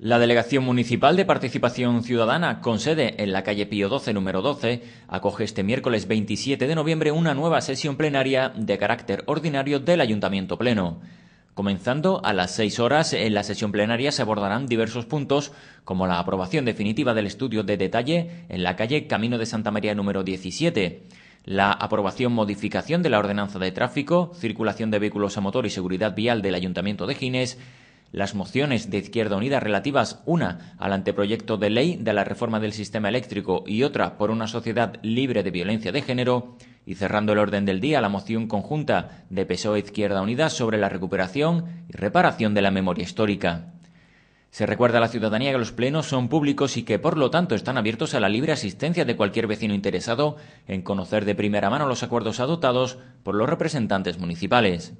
La Delegación Municipal de Participación Ciudadana, con sede en la calle Pío 12, número 12, acoge este miércoles 27 de noviembre una nueva sesión plenaria de carácter ordinario del Ayuntamiento Pleno. Comenzando a las seis horas, en la sesión plenaria se abordarán diversos puntos, como la aprobación definitiva del estudio de detalle en la calle Camino de Santa María número 17, la aprobación modificación de la ordenanza de tráfico, circulación de vehículos a motor y seguridad vial del Ayuntamiento de Gines, las mociones de Izquierda Unida relativas, una al anteproyecto de ley de la reforma del sistema eléctrico y otra por una sociedad libre de violencia de género, y cerrando el orden del día la moción conjunta de PSOE Izquierda Unida sobre la recuperación y reparación de la memoria histórica. Se recuerda a la ciudadanía que los plenos son públicos y que por lo tanto están abiertos a la libre asistencia de cualquier vecino interesado en conocer de primera mano los acuerdos adoptados por los representantes municipales.